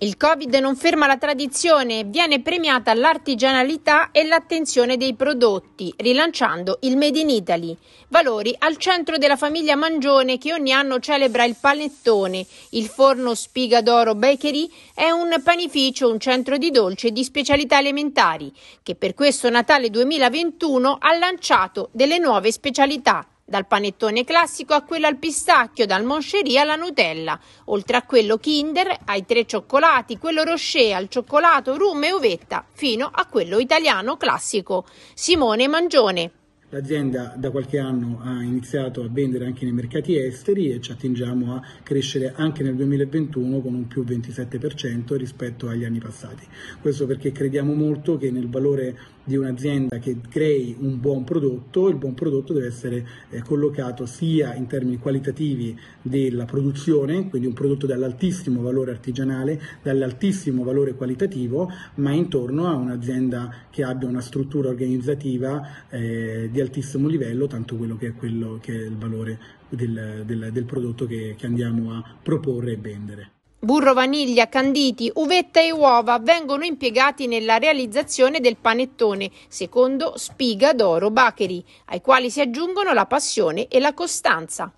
Il Covid non ferma la tradizione, viene premiata l'artigianalità e l'attenzione dei prodotti, rilanciando il Made in Italy, valori al centro della famiglia Mangione che ogni anno celebra il panettone. Il forno Spiga d'Oro Bakery è un panificio, un centro di dolce e di specialità elementari, che per questo Natale 2021 ha lanciato delle nuove specialità dal panettone classico a quello al pistacchio, dal moncherie alla Nutella, oltre a quello Kinder, ai tre cioccolati, quello Rocher al cioccolato, rum e uvetta, fino a quello italiano classico. Simone Mangione. L'azienda da qualche anno ha iniziato a vendere anche nei mercati esteri e ci attingiamo a crescere anche nel 2021 con un più 27% rispetto agli anni passati. Questo perché crediamo molto che nel valore di un'azienda che crei un buon prodotto, il buon prodotto deve essere eh, collocato sia in termini qualitativi della produzione, quindi un prodotto dall'altissimo valore artigianale, dall'altissimo valore qualitativo, ma intorno a un'azienda che abbia una struttura organizzativa eh, di altissimo livello, tanto quello che è, quello che è il valore del, del, del prodotto che, che andiamo a proporre e vendere. Burro, vaniglia, canditi, uvetta e uova vengono impiegati nella realizzazione del panettone, secondo Spiga d'Oro Bacheri, ai quali si aggiungono la passione e la costanza.